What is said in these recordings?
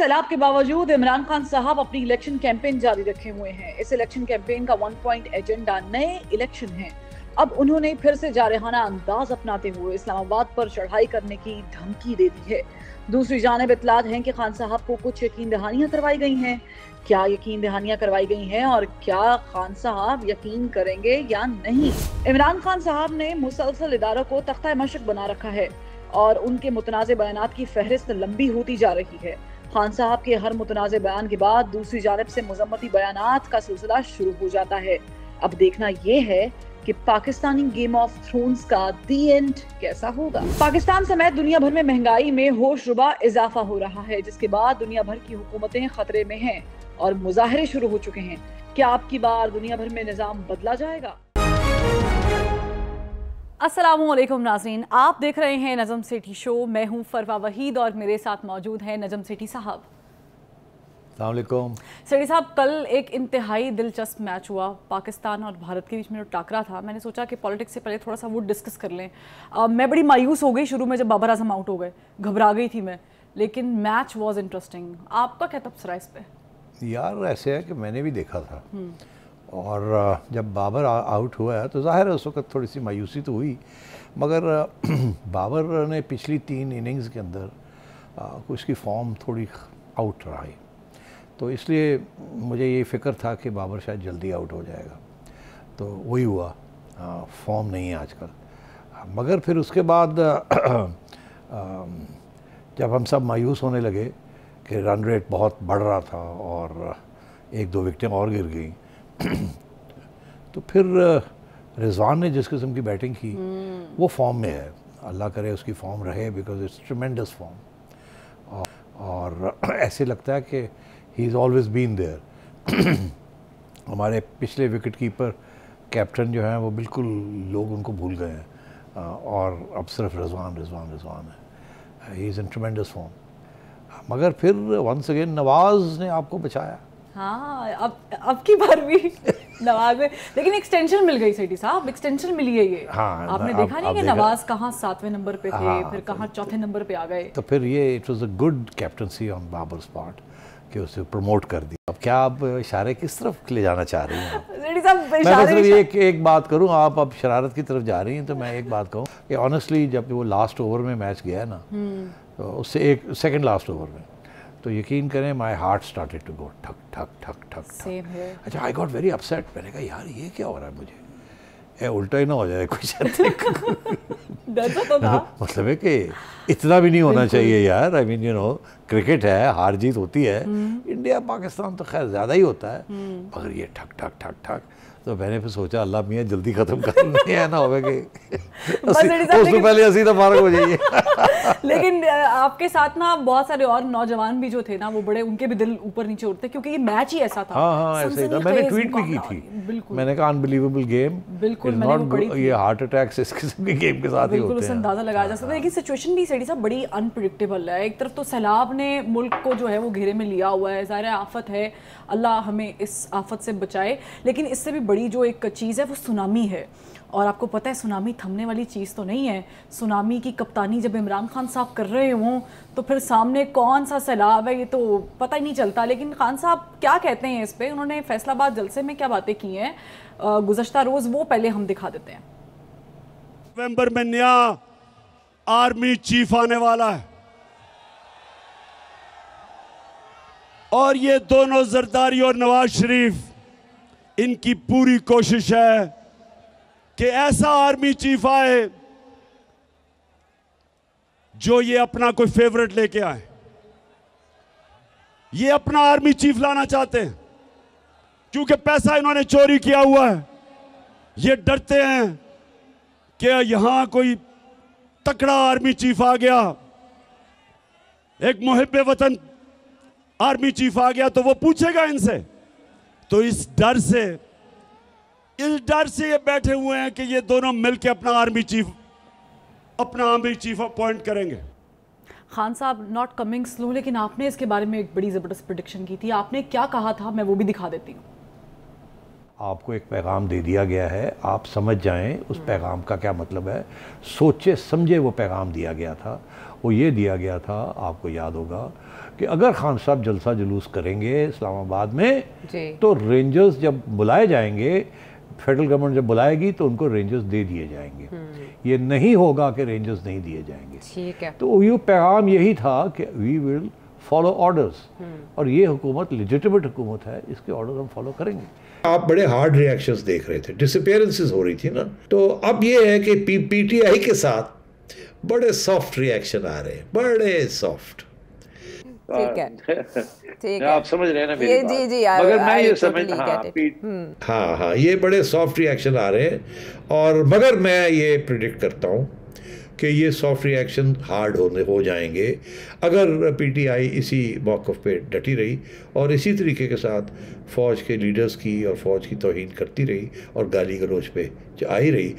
सैलाब के बावजूद इमरान खान साहब अपनी इलेक्शन कैंपेन जारी रखे हुए हैं इस इलेक्शन कैंपेन का वन पॉइंट एजेंडा नए इलेक्शन है अब उन्होंने फिर से जारहाना अंदाज अपनाते हुए इस्लामाबाद पर चढ़ाई करने की धमकी दे दी है दूसरी जानब इतलात है कि खान साहब को कुछ यकीन दहानियां करवाई गई हैं क्या यकीन दहानियां करवाई गई हैं और क्या खान साहब यकीन करेंगे या नहीं इमरान खान साहब ने मुसलसल इदारों को तख्ता मशक बना रखा है और उनके मुतनाज़ बयान की फहरिस्त लंबी होती जा रही है खान साहब के हर मुतनाज़ बयान के बाद दूसरी जानब से मजम्मती बयान का सिलसिला शुरू हो जाता है अब देखना यह है कि पाकिस्तानी गेम ऑफ थ्रोन्स का दी एंड कैसा होगा पाकिस्तान समेत दुनिया भर में महंगाई में होशरुबा इजाफा हो रहा है जिसके बाद दुनिया भर की हुकूमतें खतरे में हैं और मुजाहरे शुरू हो चुके हैं क्या आपकी बार दुनिया भर में निज़ाम बदला जाएगा असलम नाजरीन आप देख रहे हैं नज़म सेठी शो मैं हूं फरवा वहीद और मेरे साथ मौजूद हैं नज़म सेठी साहब सेठी साहब कल एक इंतहाई दिलचस्प मैच हुआ पाकिस्तान और भारत के बीच में जो टाकरा था मैंने सोचा कि पॉलिटिक्स से पहले थोड़ा सा वो डिस्कस कर लें आ, मैं बड़ी मायूस हो गई शुरू में जब बाबर आजम आउट हो गए घबरा गई थी मैं लेकिन मैच वॉज इंटरेस्टिंग आपका क्या तबसरा इस पर यार ऐसे है कि मैंने भी देखा था हम्म। और जब बाबर आ, आउट हुआ है तो ज़ाहिर है उस वक्त थोड़ी सी मायूसी तो हुई मगर बाबर ने पिछली तीन इनिंग्स के अंदर उसकी फॉर्म थोड़ी आउट रहा है तो इसलिए मुझे ये फ़िक्र था कि बाबर शायद जल्दी आउट हो जाएगा तो वही हुआ फॉर्म नहीं है आजकल मगर फिर उसके बाद जब हम सब मायूस होने लगे कि रन रेट बहुत बढ़ रहा था और एक दो विकटें और गिर गई तो फिर रिजवान ने जिस किस्म की बैटिंग की वो फॉर्म में है अल्लाह करे उसकी फॉर्म रहे बिकॉज इट्स ट्रमेंडस फॉर्म और ऐसे लगता है कि he is always been there हमारे पिछले विकेट कीपर कैप्टन जो हैं वो बिल्कुल लोग उनको भूल गए हैं और अब सिर्फ रिजवान रिजवान रिजवान है he is in tremendous form मगर फिर वंस अगेन नवाज़ ने आपको बचाया हाँ अब अब की बार भी नवाज में लेकिन एक्सटेंशन मिल गई सेठी साहब एक्सटेंशन मिली है ये हाँ, आपने देखा आप, नहीं आप कि नवाज कहाँ सातवें नंबर पे थे हाँ, फिर तो कहाँ चौथे नंबर पे आ गए तो फिर ये it was a good captaincy on Babar spot कि उसे प्रमोट कर दिया अब क्या आप इशारे किस तरफ ले जाना चाह रही हैं मैं सिर्फ एक एक बात करूं आप अब शरारत की तरफ जा रही हैं तो मैं एक बात कहूं कि ऑनेस्टली जब वो लास्ट ओवर में मैच गया ना हम्म। तो उससे एक सेकंड लास्ट ओवर में तो यकीन करें my heart started to go ठक ठक ठक ठक ठक अच्छा आई गॉट वेरी अपसेट मैंने कहा यार ये क्या हो रहा है मुझे ए, उल्टा ही ना हो जाए कुछ तो मतलब है कि इतना भी नहीं होना चाहिए यार I mean you know cricket है हार जीत होती है इंडिया हम्म। पाकिस्तान तो खैर ज़्यादा ही होता है हम्म। मगर ये ठक ठक ठक ठक तो मैंने फिर सोचा अल्लाह मियाँ जल्दी ख़त्म करना पहले असी तो मारक हो जाइए लेकिन आपके साथ ना बहुत सारे और नौजवान भी जो थे ना वो बड़े उनके भी दिल ऊपर नीचे उठते क्योंकि ये मैच ही ऐसा था हाँ हाँ ऐसे ही था मैंने ट्वीट भी की थी बिल्कुल मैंने कहा अनबिलीवेबल गेम बिल्कुल ये हार्ट अटैक इस किस्म के गेम के साथ ही होते हैं अंदाज़ा लगाया जा सकता है लेकिन सिचुएशन भी सही साहब बड़ी अनप्रडिक्टेबल है एक तरफ तो सैलाब ने मुल्क को जो है वो घेरे में लिया हुआ है ज़ाहिर आफत है अल्लाह हमें इस आफत से बचाए लेकिन इससे भी बड़ी जो एक चीज़ है वो सुनामी है और आपको पता है सुनामी थमने वाली चीज़ तो नहीं है सुनामी की कप्तानी जब इमरान खान साहब कर रहे हों तो फिर सामने कौन सा सैलाब है ये तो पता ही नहीं चलता लेकिन खान साहब क्या कहते हैं इस पर उन्होंने फैसलाबाद जलसे में क्या बातें की हैं गुजशत रोज़ वो पहले हम दिखा देते हैं नवंबर में नया आर्मी चीफ आने वाला है और ये दोनों जरदारी और नवाज शरीफ इनकी पूरी कोशिश है कि ऐसा आर्मी चीफ आए जो ये अपना कोई फेवरेट लेके आए ये अपना आर्मी चीफ लाना चाहते हैं क्योंकि पैसा इन्होंने चोरी किया हुआ है ये डरते हैं कि यहां कोई तकड़ा आर्मी चीफ आ गया एक मुहिब वतन आर्मी चीफ आ गया तो वो पूछेगा इनसे तो इस डर से इस डर से ये बैठे हुए हैं कि ये दोनों मिलकर अपना आर्मी चीफ अपना आर्मी चीफ अपॉइंट करेंगे खान साहब नॉट कमिंग स्लो लेकिन आपने इसके बारे में एक बड़ी ज़बरदस्त प्रोडिक्शन की थी आपने क्या कहा था मैं वो भी दिखा देती हूँ आपको एक पैगाम दे दिया गया है आप समझ जाएं उस हम्म। पैगाम का क्या मतलब है सोचे समझे वो पैगाम दिया गया था वो ये दिया गया था आपको याद होगा कि अगर खान साहब जलसा जुलूस करेंगे इस्लामाबाद में तो रेंजर्स जब बुलाए जाएंगे फेडरल गवर्नमेंट जब बुलाएगी तो उनको रेंजर्स दे दिए जाएंगे हम्म। ये नहीं होगा कि रेंजर्स नहीं दिए जाएंगे ठीक है तो ये पैगाम यही था कि वी विल फॉलो ऑर्डर्स और ये हुकूमत लिजिटमेट हुकूमत है इसके ऑर्डर हम फॉलो करेंगे आप बड़े हार्ड रिएक्शन देख रहे थे डिसअपेयरेंसेज हो रही थी ना तो अब ये है कि पी पीटीआई के साथ बड़े सॉफ्ट रिएक्शन आ रहे हैं बड़े सॉफ्ट ठीक है ठीक है आप समझ रहे हैं ना मेरी जी जी मगर मैं ये समझ हाँ, हम्म। हाँ हाँ ये बड़े सॉफ्ट रिएक्शन आ रहे हैं और मगर मैं ये प्रिडिक्ट करता हूँ कि ये सॉफ्ट रिएक्शन हार्ड होने हो जाएंगे अगर पीटीआई इसी मौक़ पे डटी रही और इसी तरीके के साथ फ़ौज के लीडर्स की और फ़ौज की तोहन करती रही और गाली गलोच पे आई रही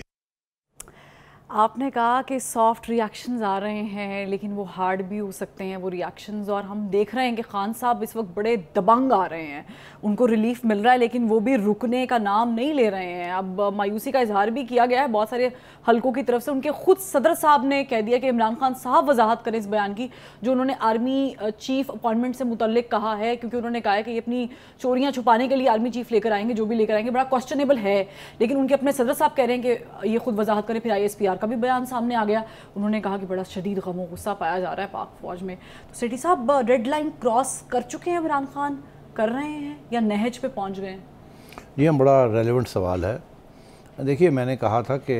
आपने कहा कि सॉफ्ट रिएक्शंस आ रहे हैं लेकिन वो हार्ड भी हो सकते हैं वो रिएक्शंस और हम देख रहे हैं कि खान साहब इस वक्त बड़े दबंग आ रहे हैं उनको रिलीफ मिल रहा है लेकिन वो भी रुकने का नाम नहीं ले रहे हैं अब मायूसी का इजहार भी किया गया है बहुत सारे हलकों की तरफ से उनके खुद सदर साहब ने कह दिया कि इमरान खान साहब वजाहत करें इस बयान की जो उन्होंने आर्मी चीफ अपॉइंटमेंट से मुतल कहा है क्योंकि उन्होंने कहा है कि ये अपनी चोरियाँ छुपाने के लिए आर्मी चीफ लेकर आएंगे जो भी लेकर आएंगे बड़ा क्वेश्चनेबल है लेकिन उनके अपने सदर साहब कह रहे हैं कि ये खुद वजाहत करें फिर आई का भी बयान सामने आ गया उन्होंने कहा कि बड़ा शदीद गमो गुस्सा पाया जा रहा है पाक फौज में तो सेठी साहब रेड लाइन क्रॉस कर चुके हैं इमरान खान कर रहे हैं या नहज पे पहुंच गए हैं ये बड़ा रेलिवेंट सवाल है देखिए मैंने कहा था कि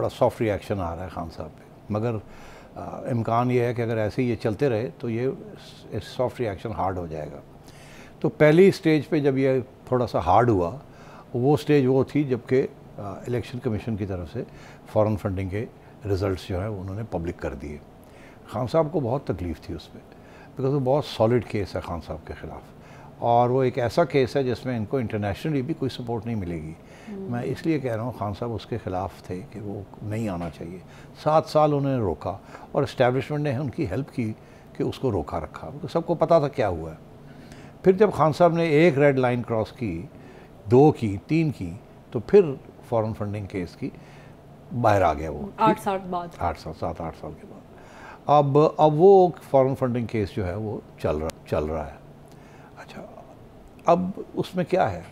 बड़ा सॉफ्ट रिएक्शन आ रहा है खान साहब पे मगर इम्कान ये है कि अगर ऐसे ही ये चलते रहे तो ये सॉफ्ट रिएक्शन हार्ड हो जाएगा तो पहली स्टेज पे जब ये थोड़ा सा हार्ड हुआ वो स्टेज वो थी जबकि इलेक्शन कमीशन की तरफ से फ़ॉरेन फंडिंग के रिज़ल्ट जो हैं उन्होंने पब्लिक कर दिए खान साहब को बहुत तकलीफ़ थी उस पर बिकॉज वो बहुत सॉलिड केस है खान साहब के ख़िलाफ़ और वो एक ऐसा केस है जिसमें इनको इंटरनेशनली भी कोई सपोर्ट नहीं मिलेगी हम्म। मैं इसलिए कह रहा हूँ खान साहब उसके ख़िलाफ़ थे कि वो नहीं आना चाहिए सात साल उन्होंने रोका और इस्टेबलिशमेंट ने उनकी हेल्प की कि उसको रोका रखा तो सबको पता था क्या हुआ है फिर जब खान साहब ने एक रेड लाइन क्रॉस की दो की तीन की तो फिर फॉरेन फंडिंग केस की बाहर आ गया वो आठ साल बाद आठ साल सात आठ साल के बाद अब अब वो फॉरन फंडिंग केस जो है वो चल रहा चल रहा है अच्छा अब उसमें क्या है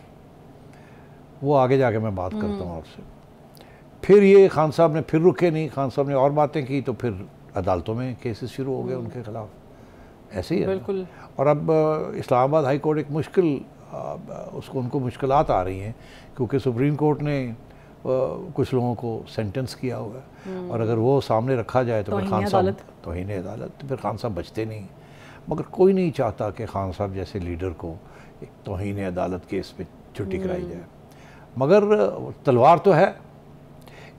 वो आगे जाके मैं बात हम्म। करता हूँ आपसे फिर ये खान साहब ने फिर रुके नहीं खान साहब ने और बातें की तो फिर अदालतों में केसेस शुरू हो गए हम्म। उनके खिलाफ ऐसे ही है बिल्कुल और अब इस्लामाबाद हाई कोर्ट एक मुश्किल उसको उनको मुश्किल आ रही हैं क्योंकि सुप्रीम कोर्ट ने कुछ लोगों को सेंटेंस किया हुआ है हम्म। और अगर वो सामने रखा जाए तो, तो फिर खान साहब तो ही अदालत तो फिर खान साहब बचते नहीं मगर कोई नहीं चाहता कि खान साहब जैसे लीडर को एक तोहन अदालत केस पे छुट्टी हम्म। कराई जाए मगर तलवार तो है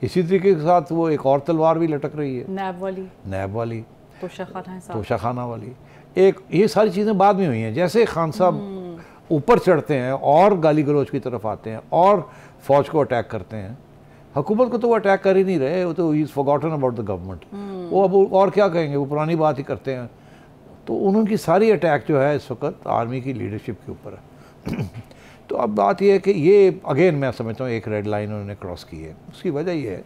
इसी तरीके के साथ वो एक और तलवार भी लटक रही है नैब वाली नैब वाली तोशा तोशा खाना वाली एक ये सारी चीज़ें बाद में हुई हैं जैसे खान साहब हम्म। ऊपर चढ़ते हैं और गाली गलोच की तरफ आते हैं और फौज को अटैक करते हैं हुकूमत को तो वो अटैक कर ही नहीं रहे वो तो he is forgotten about the government वो अब और क्या कहेंगे वो पुरानी बात ही करते हैं तो उनकी सारी अटैक जो है इस वक्त आर्मी की लीडरशिप के ऊपर है तो अब बात यह है कि ये अगेन मैं समझता हूँ एक रेड लाइन उन्होंने क्रॉस की है उसकी वजह यह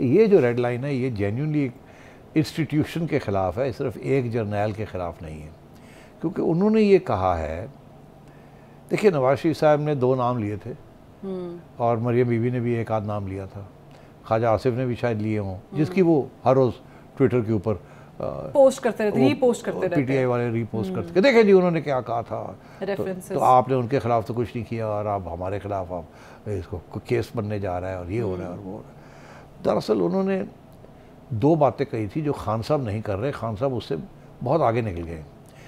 है ये जो रेड लाइन है ये जेन्यूनली इंस्टीट्यूशन के ख़िलाफ़ है सिर्फ एक जर्नैल के ख़िलाफ़ नहीं है क्योंकि उन्होंने ये कहा है देखिए नवाज शरीफ साहब ने दो नाम लिए थे हम्म। और मरियम बीबी ने भी एक आध नाम लिया था ख्वाजा आसिफ ने भी शायद लिए हों जिसकी वो हर रोज़ ट्विटर के ऊपर पोस्ट करते रहते रीपोस्ट करते रहते पीटीआई वाले रीपोस्ट हम्म। करते कि देखें जी उन्होंने क्या कहा था तो, तो आपने उनके खिलाफ तो कुछ नहीं किया और आप हमारे खिलाफ आप इसको केस बनने जा रहा है और ये हो रहा है और वो हो रहा है दरअसल उन्होंने दो बातें कही थी जो खान साहब नहीं कर रहे खान साहब उससे बहुत आगे निकल गए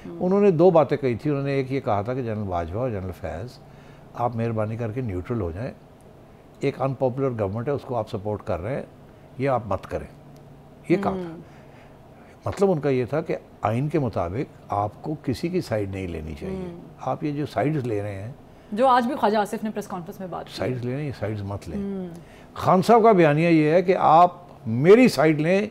हम्म। उन्होंने दो बातें कही थी उन्होंने एक ये कहा था कि जनरल बाजवा और जनरल फैज़ आप मेहरबानी करके न्यूट्रल हो जाएं एक अनपॉपुलर गवर्नमेंट है उसको आप सपोर्ट कर रहे हैं ये आप मत करें ये कहा था हम्म। मतलब उनका ये था कि आइन के मुताबिक आपको किसी की साइड नहीं लेनी चाहिए हम्म। आप ये जो साइड्स ले रहे हैं जो आज भी ख्वाजा आसिफ ने प्रेस कॉन्फ्रेंस में बात साइड्स ले रहे हैं ये साइड्स मत लें हम्म। खान साहब का बयानिया ये है कि आप मेरी साइड लें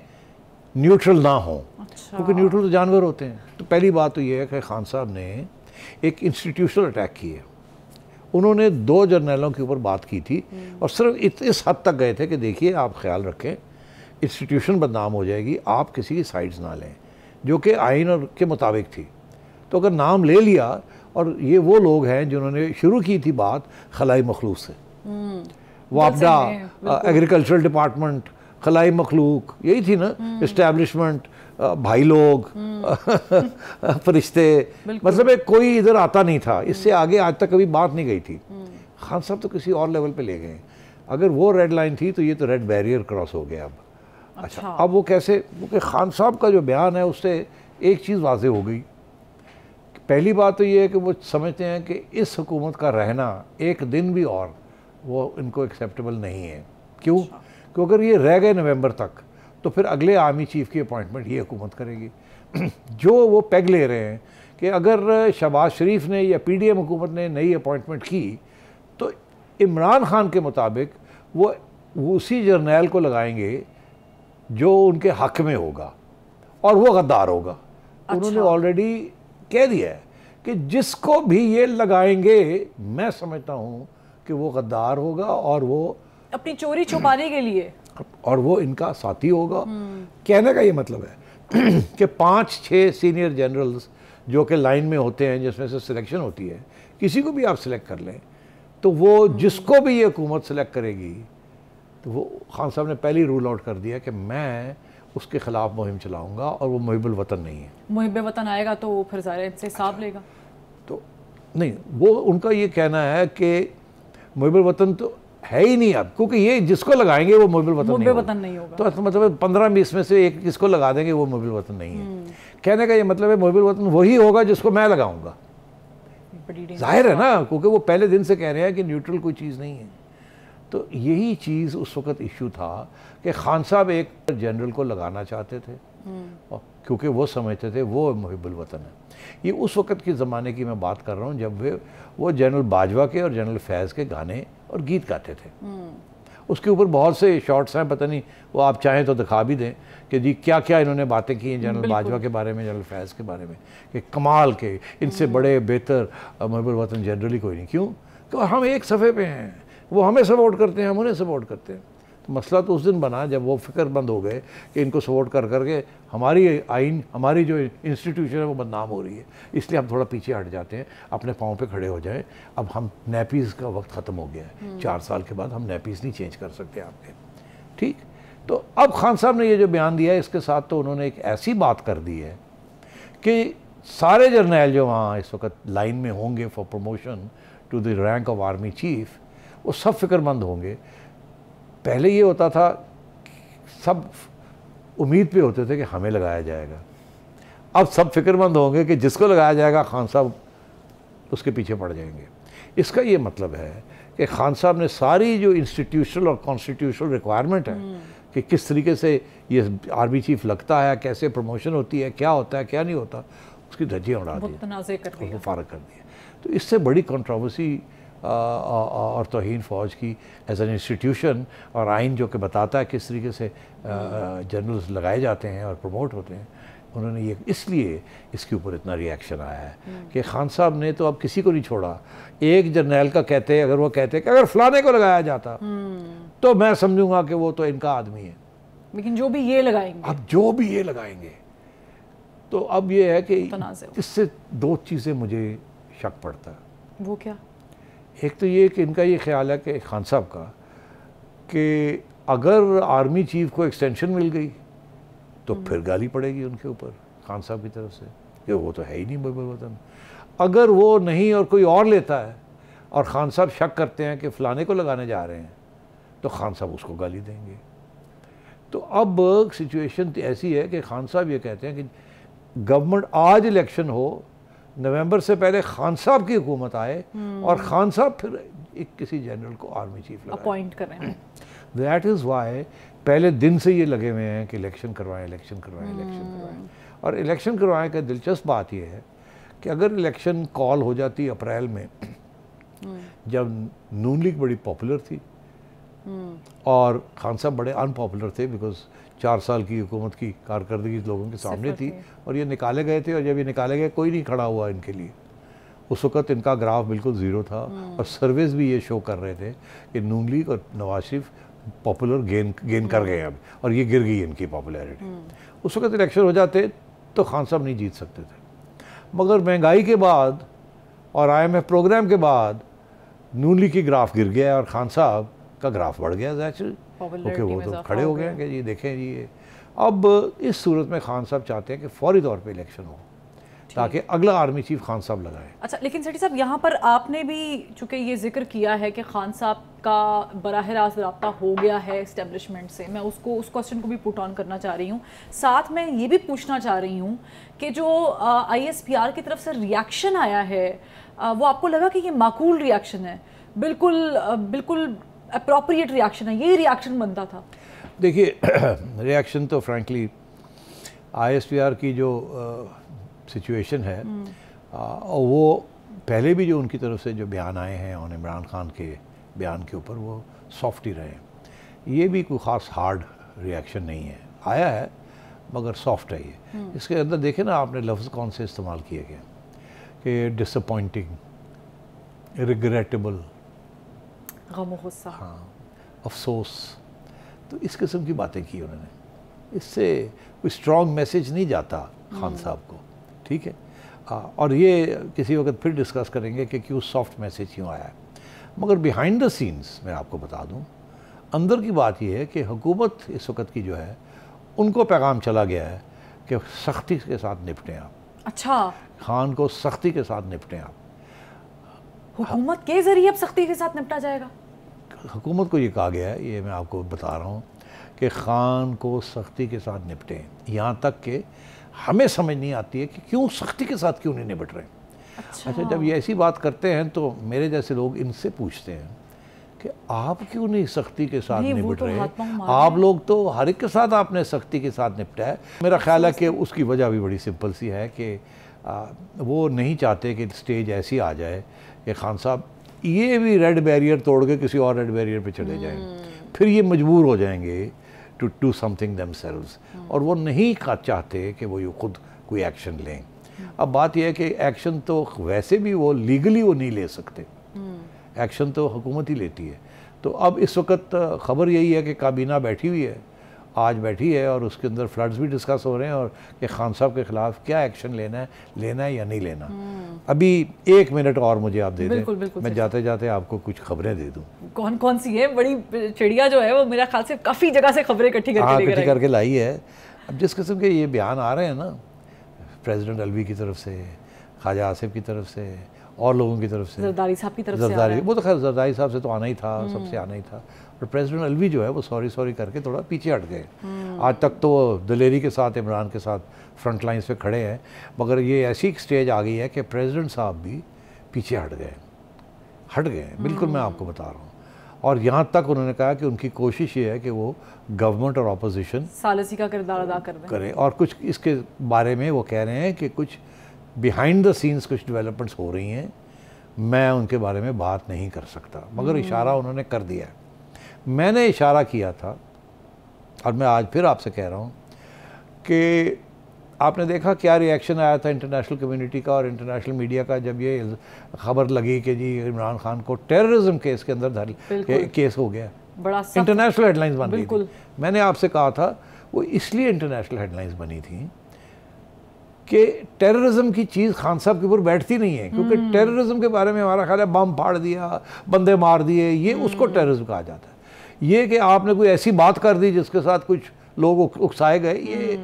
न्यूट्रल ना हो अच्छा। क्योंकि न्यूट्रल तो जानवर होते हैं तो पहली बात तो ये है कि खान साहब ने एक इंस्टीट्यूशनल अटैक किया उन्होंने दो जर्नलों के ऊपर बात की थी हम्म। और सिर्फ इत, इस हद तक गए थे कि देखिए आप ख्याल रखें इंस्टीट्यूशन बदनाम हो जाएगी आप किसी की साइड्स ना लें जो कि आइन और के मुताबिक थी तो अगर नाम ले लिया और ये वो लोग हैं जिन्होंने शुरू की थी बात खलाई मखलूक से वापडा एग्रीकल्चरल डिपार्टमेंट खलाई मखलूक यही थी ना इस्टेब्लिशमेंट हम्म। भाई लोग हम्म। फरिश्ते मतलब एक कोई इधर आता नहीं था इससे हम्म। आगे आज तक कभी बात नहीं गई थी हम्म। खान साहब तो किसी और लेवल पे ले गए अगर वो रेड लाइन थी तो ये तो रेड बैरियर क्रॉस हो गया अब अच्छा, अच्छा अब वो कैसे क्योंकि खान साहब का जो बयान है उससे एक चीज़ वाज हो गई पहली बात तो ये है कि वो समझते हैं कि इस हुकूमत का रहना एक दिन भी और वो इनको एक्सेप्टेबल नहीं है क्यों अच्छा। क्योंकि अगर ये रह गए नवंबर तक तो फिर अगले आर्मी चीफ की अपॉइंटमेंट ये हुकूमत करेगी जो वो पैग ले रहे हैं कि अगर शबाज शरीफ ने या पी डी एम हुकूमत ने नई अपॉइंटमेंट की तो इमरान खान के मुताबिक वो उसी जर्नैल को लगाएंगे जो उनके हक में होगा और वो गद्दार होगा अच्छा। उन्होंने ऑलरेडी कह दिया है कि जिसको भी ये लगाएंगे मैं समझता हूँ कि वो गद्दार होगा और वो अपनी चोरी छुपाने के लिए और वो इनका साथी होगा कहने का ये मतलब है कि पाँच छः सीनियर जनरल्स जो कि लाइन में होते हैं जिसमें से सिलेक्शन होती है किसी को भी आप सिलेक्ट कर लें तो वो जिसको भी ये हुकूमत सिलेक्ट करेगी तो वो खान साहब ने पहले रूल आउट कर दिया कि मैं उसके खिलाफ मुहिम चलाऊंगा और वो मुहिबुल वतन नहीं है मुहिब वतन आएगा तो वो फिर इनसे हिसाब अच्छा। लेगा तो नहीं वो उनका ये कहना है कि मुहिबुल वतन तो है ही नहीं अब क्योंकि ये जिसको लगाएंगे वो मोबिल वतन नहीं, होगा तो मतलब पंद्रह बीस में से एक किसको लगा देंगे वो मोबिल वतन नहीं है हम्म। कहने का ये मतलब है मोबिल वतन वही होगा जिसको मैं लगाऊंगा जाहिर है ना क्योंकि वो पहले दिन से कह रहे हैं कि न्यूट्रल कोई चीज़ नहीं है तो यही चीज़ उस वक्त इशू था कि खान साहब एक जनरल को लगाना चाहते थे हम्म। क्योंकि वो समझते थे वो महबुल वतन है ये उस वक्त के ज़माने की मैं बात कर रहा हूँ जब वे वो जनरल बाजवा के और जनरल फैज़ के गाने और गीत गाते थे उसके ऊपर बहुत से शॉर्ट्स हैं पता नहीं वो आप चाहें तो दिखा भी दें कि जी क्या क्या इन्होंने बातें की हैं जनरल बाजवा के बारे में जनरल फैज़ के बारे में कि कमाल के इनसे बड़े बेहतर मरबुल वतन जनरली कोई नहीं क्यों क्यों हम एक सफ़े पे हैं वो हमें सपोर्ट करते हैं हम उन्हें सपोर्ट करते हैं मसला तो उस दिन बना जब वो फिक्रमंद हो गए कि इनको सपोर्ट कर करके हमारी आइन हमारी जो इंस्टीट्यूशन है वो बदनाम हो रही है इसलिए हम थोड़ा पीछे हट जाते हैं अपने पाँव पे खड़े हो जाएं अब हम नैपीज़ का वक्त ख़त्म हो गया है हम्म। चार साल के बाद हम नैपीज़ नहीं चेंज कर सकते आपके ठीक तो अब खान साहब ने ये जो बयान दिया है इसके साथ तो उन्होंने एक ऐसी बात कर दी है कि सारे जर्नैल जो वहाँ इस वक्त लाइन में होंगे for promotion to the rank of army chief वो सब फिक्रमंद होंगे पहले ये होता था सब उम्मीद पे होते थे कि हमें लगाया जाएगा अब सब फिक्रमंद होंगे कि जिसको लगाया जाएगा खान साहब उसके पीछे पड़ जाएंगे इसका ये मतलब है कि खान साहब ने सारी जो इंस्टीट्यूशनल और कॉन्स्टिट्यूशनल रिक्वायरमेंट है हम्म। कि किस तरीके से ये आर्मी चीफ लगता है कैसे प्रमोशन होती है क्या होता है क्या नहीं होता उसकी धज्जियाँ उड़ा दी फारक कर दिया तो इससे बड़ी कंट्रोवर्सी और तोहन फ़ौज की एज एन इंस्टीट्यूशन और आइन जो कि बताता है किस तरीके से जर्नल्स लगाए जाते हैं और प्रमोट होते हैं उन्होंने ये इसलिए इसके ऊपर इतना रिएक्शन आया है हम्म। कि खान साहब ने तो अब किसी को नहीं छोड़ा एक जर्नैल का कहते हैं अगर वो कहते कि अगर फलाने को लगाया जाता हम्म। तो मैं समझूंगा कि वो तो इनका आदमी है लेकिन जो भी ये लगाएंगे अब जो भी ये लगाएंगे तो अब ये है कि इससे दो चीज़ें मुझे शक पड़ता है वो क्या एक तो ये कि इनका ये ख्याल है कि खान साहब का कि अगर आर्मी चीफ को एक्सटेंशन मिल गई तो हम्म। फिर गाली पड़ेगी उनके ऊपर खान साहब की तरफ से ये वो तो है ही नहीं मरबर वतन अगर वो नहीं और कोई और लेता है और ख़ान साहब शक करते हैं कि फ़लाने को लगाने जा रहे हैं तो ख़ान साहब उसको गाली देंगे तो अब सिचुएशन ऐसी है कि ख़ान साहब ये कहते हैं कि गवर्नमेंट आज इलेक्शन हो नवंबर से पहले खान साहब की हुकूमत आए हम्म। और खान साहब फिर एक किसी जनरल को आर्मी चीफ अपॉइंट करें दैट इज़ वाई पहले दिन से ये लगे हुए हैं कि इलेक्शन करवाएं इलेक्शन करवाएं इलेक्शन हम्म। करवाएं और इलेक्शन करवाएं का दिलचस्प बात यह है कि अगर इलेक्शन कॉल हो जाती अप्रैल में हम्म। जब नून लीग बड़ी पॉपुलर थी और खान साहब बड़े अनपॉपुलर थे बिकॉज चार साल की हुकूमत की कारकर्दगी लोगों के सामने थी और ये निकाले गए थे और जब ये निकाले गए कोई नहीं खड़ा हुआ इनके लिए उस वक़्त इनका ग्राफ बिल्कुल ज़ीरो था हम्म। और सर्विस भी ये शो कर रहे थे कि नून लीग और Nawaz Sharif popular gain gain कर हम्म। गए अब और ये गिर गई इनकी पॉपुलैरिटी हम्म। उस वक़्त इलेक्शन हो जाते तो खान साहब नहीं जीत सकते थे मगर महंगाई के बाद और आईएमएफ प्रोग्राम के बाद नून लीग की ग्राफ गिर गया और खान साहब का ग्राफ बढ़ गया क्योंकि वो तो खड़े हो गए कि जी देखें जी ये अब इस सूरत में खान साहब चाहते हैं कि फौरी तौर पर इलेक्शन हो ताकि अगला आर्मी चीफ खान साहब लगाए अच्छा लेकिन सेठी साहब यहाँ पर आपने भी चूंकि ये जिक्र किया है कि खान साहब का बरह रास्त रबता हो गया है इस्टेब्लिशमेंट से मैं उसको उस क्वेश्चन को भी पुट ऑन करना चाह रही हूँ साथ में ये भी पूछना चाह रही हूँ कि जो आई एस पी आर की तरफ से रिएक्शन आया है आ, वो आपको लगा कि ये माकूल रिएक्शन है बिल्कुल आ, बिल्कुल अप्रोप्रिएट रिएक्शन है ये रिएक्शन बनता था देखिए रिएक्शन तो फ्रैंकली आईएसपीआर की जो सिचुएशन है हम्म। और वो पहले भी जो उनकी तरफ से जो बयान आए हैं और इमरान खान के बयान के ऊपर वो सॉफ्ट ही रहे ये भी कोई ख़ास हार्ड रिएक्शन नहीं है आया है मगर सॉफ्ट है ये हम्म। इसके अंदर देखें ना आपने लफ्ज़ कौन से इस्तेमाल किए गए कि डिसअपॉइंटिंग रिग्रेटेबल गम गुस्सा हाँ अफसोस तो इस किस्म की बातें की उन्होंने इससे कोई स्ट्रॉन्ग मैसेज नहीं जाता खान हम्म। साहब को ठीक है आ, और ये किसी वक्त फिर डिस्कस करेंगे कि क्यों सॉफ्ट मैसेज क्यों आया मगर बिहाइंड द सीन्स मैं आपको बता दूँ अंदर की बात यह है कि हुकूमत इस वक्त की जो है उनको पैगाम चला गया है कि सख्ती के साथ निपटें आप अच्छा खान को सख्ती के साथ निपटें आप हुकूमत के ज़रिए अब सख्ती के साथ निपटा जाएगा हुकूमत को ये कहा गया है ये मैं आपको बता रहा हूँ कि ख़ान को सख्ती के साथ निपटें यहाँ तक कि हमें समझ नहीं आती है कि क्यों सख्ती के साथ क्यों नहीं निपट रहे अच्छा।, अच्छा जब ये ऐसी बात करते हैं तो मेरे जैसे लोग इनसे पूछते हैं कि आप क्यों नहीं सख्ती के साथ निपट तो रहे आप लोग तो हर एक के साथ आपने सख्ती के साथ निपटा है मेरा ख्याल है कि उसकी वजह भी बड़ी सिंपल सी है कि वो नहीं चाहते कि स्टेज ऐसी आ जाए कि खान साहब ये भी रेड बैरियर तोड़ के किसी और रेड बैरियर पे चले जाएंगे फिर ये मजबूर हो जाएंगे टू डू समथिंग दैम और वो नहीं चाहते कि वो खुद कोई एक्शन लें अब बात यह है कि एक्शन तो वैसे भी वो लीगली वो नहीं ले सकते एक्शन तो हुकूमत ही लेती है तो अब इस वक्त खबर यही है कि काबीना बैठी हुई है आज बैठी है और उसके अंदर फ्लड्स भी डिस्कस हो रहे हैं और कि खान साहब के ख़िलाफ़ क्या एक्शन लेना है लेना है या नहीं लेना हम्म। अभी एक मिनट और मुझे आप दे दें मैं जाते जाते आपको कुछ खबरें दे दूँ कौन कौन सी है बड़ी चिड़िया जो है वो मेरा ख्याल से काफ़ी जगह से खबरें इकट्ठी करके हाँ, इकट्ठी करके लाई है अब जिस किस्म के ये बयान आ रहे हैं ना प्रेजिडेंट अलवी की तरफ से ख्वाजा आसिफ की तरफ से और लोगों की तरफ से जरदारी साहब की तरफ से वो तो खैर जरदारी साहब से तो आना ही था सबसे हम्म। आना ही था और प्रेसिडेंट अलवी जो है वो सॉरी सॉरी करके थोड़ा पीछे हट गए हम्म। आज तक तो वो दलेरी के साथ इमरान के साथ फ्रंट लाइन्स पे खड़े हैं मगर ये ऐसी स्टेज आ गई है कि प्रेसिडेंट साहब भी पीछे हट गए हट गए बिल्कुल मैं हम्म। आपको बता रहा हूँ और यहाँ तक उन्होंने कहा कि उनकी कोशिश ये है कि वो गवर्नमेंट और अपोजिशन सालसी का किरदार अदा कर करें और कुछ इसके बारे में वो कह रहे हैं कि कुछ बिहाइंड द सीन्स कुछ डेवलपमेंट्स हो रही हैं मैं उनके बारे में बात नहीं कर सकता मगर हम्म। इशारा उन्होंने कर दिया है मैंने इशारा किया था और मैं आज फिर आपसे कह रहा हूँ कि आपने देखा क्या रिएक्शन आया था इंटरनेशनल कम्युनिटी का और इंटरनेशनल मीडिया का जब ये खबर लगी कि जी इमरान खान को टेररिज्म केस के अंदर धर केस हो गया बड़ा इंटरनेशनल हेडलाइंस बन गई थी मैंने आपसे कहा था वो इसलिए इंटरनेशनल हेडलाइंस बनी थी कि टेररिज्म की चीज़ खान साहब के ऊपर बैठती नहीं है क्योंकि टेररिज्म हम्म। के बारे में हमारा ख्याल है बम फाड़ दिया बंदे मार दिए ये उसको टेररिज्म हम्म। कहा जाता है ये कि आपने कोई ऐसी बात कर दी जिसके साथ कुछ लोग उकसाए गए ये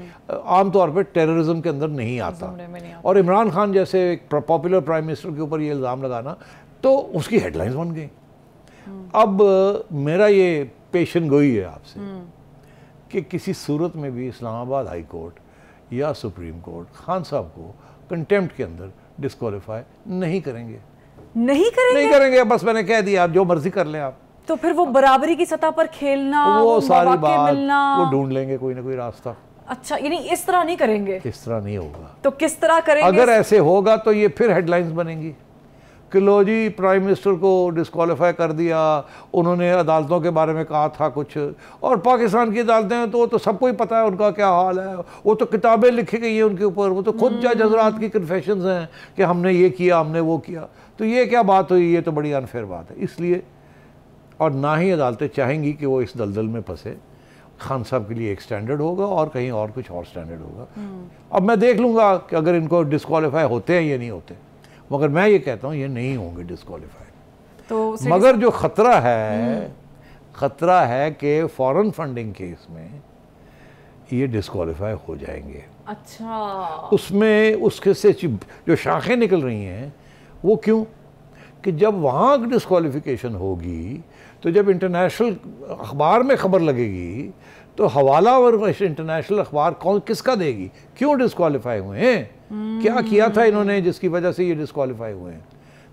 आमतौर पर टेररिज्म के अंदर नहीं आता और इमरान खान जैसे एक पॉपुलर प्राइम मिनिस्टर के ऊपर ये इल्ज़ाम लगाना तो उसकी हेडलाइंस बन गई हम्म। अब मेरा ये पेशन गोई है आपसे हम्म। कि किसी सूरत में भी इस्लामाबाद हाई कोर्ट या सुप्रीम कोर्ट खान साहब को कंटेम्प्ट के अंदर डिस्कालीफाई नहीं करेंगे नहीं करेंगे नहीं करेंगे बस मैंने कह दिया आप जो मर्जी कर लें आप तो फिर वो बराबरी की सतह पर खेलना वो, सारी बात वो ढूंढ लेंगे कोई ना कोई रास्ता अच्छा यानी इस तरह नहीं करेंगे इस तरह नहीं होगा तो किस तरह करेंगे अगर ऐसे होगा तो ये फिर हेडलाइंस बनेंगी कि लो जी प्राइम मिनिस्टर को डिस्कालीफाई कर दिया उन्होंने अदालतों के बारे में कहा था कुछ और पाकिस्तान की अदालतें तो वो तो सबको ही पता है उनका क्या हाल है वो तो किताबें लिखी गई हैं उनके ऊपर वो तो खुद हम्म। जज हजरात की कन्फेशन हैं कि हमने ये किया हमने वो किया तो ये क्या बात हुई ये तो बड़ी अनफेयर बात है इसलिए और ना ही अदालतें चाहेंगी कि वो इस दलदल में फंसे खान साहब के लिए एक स्टैंडर्ड होगा और कहीं और कुछ और स्टैंडर्ड होगा हम्म। अब मैं देख लूँगा कि अगर इनको डिसकॉलीफाई होते हैं या नहीं होते मगर मैं ये कहता हूँ ये नहीं होंगे डिसकॉलीफाई तो मगर जो ख़तरा है हम्म। ख़तरा है कि फॉरेन फंडिंग केस में ये डिस्कवालीफाई हो जाएंगे अच्छा उसमें उसके से जो शाखें निकल रही हैं वो क्यों कि जब वहाँ डिसकॉलीफिकेशन होगी तो जब इंटरनेशनल अखबार में ख़बर लगेगी तो हवाला और इंटरनेशनल अखबार कौन किसका देगी क्यों डिस्कवालीफाई हुए हैं क्या हम्म। किया था इन्होंने जिसकी वजह से ये डिसक्वालीफाई हुए हैं